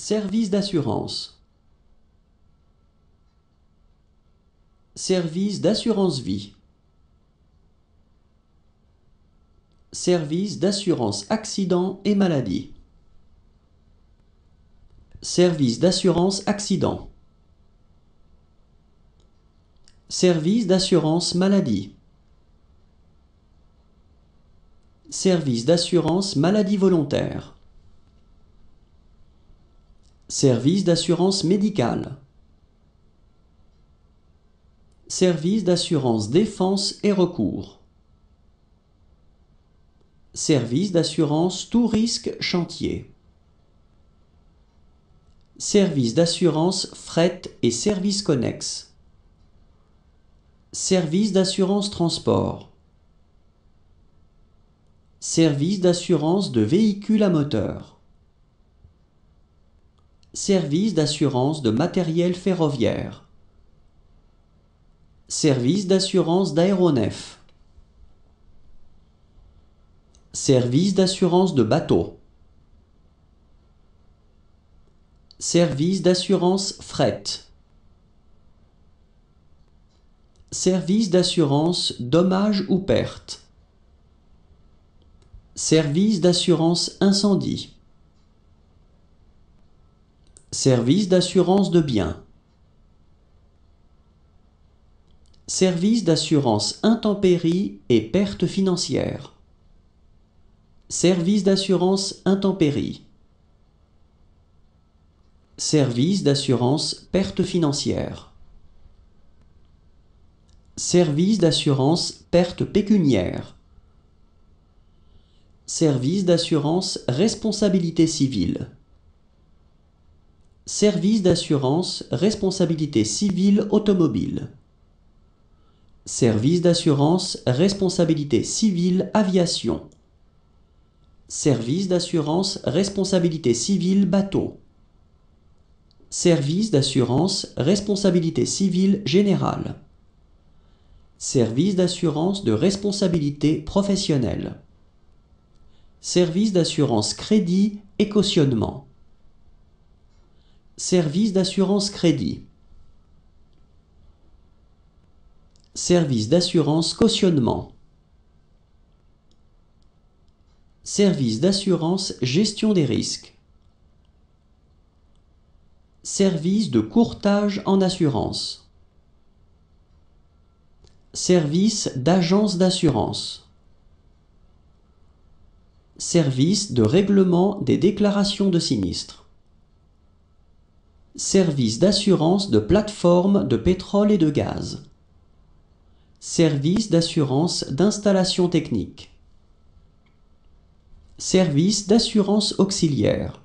Service d'assurance. Service d'assurance vie. Service d'assurance accident et maladie. Service d'assurance accident. Service d'assurance maladie. Service d'assurance maladie volontaire. Service d'assurance médicale. Service d'assurance défense et recours. Service d'assurance tout risque chantier. Service d'assurance fret et service connexes. Service d'assurance transport. Service d'assurance de véhicules à moteur. Service d'assurance de matériel ferroviaire. Service d'assurance d'aéronefs. Service d'assurance de bateau. Service d'assurance fret. Service d'assurance dommage ou perte. Service d'assurance incendie. Service d'assurance de biens. Service d'assurance intempéries et pertes financières. Service d'assurance intempérie. Service d'assurance pertes financières. Service d'assurance pertes pécuniaires. Service d'assurance responsabilité civile. Service d'assurance responsabilité civile automobile. Service d'assurance responsabilité civile aviation. Service d'assurance responsabilité civile bateau. Service d'assurance responsabilité civile générale. Service d'assurance de responsabilité professionnelle. Service d'assurance crédit et cautionnement. Service d'assurance crédit. Service d'assurance cautionnement. Service d'assurance gestion des risques. Service de courtage en assurance. Service d'agence d'assurance. Service de règlement des déclarations de sinistre. Service d'assurance de plateforme de pétrole et de gaz. Service d'assurance d'installation technique. Service d'assurance auxiliaire.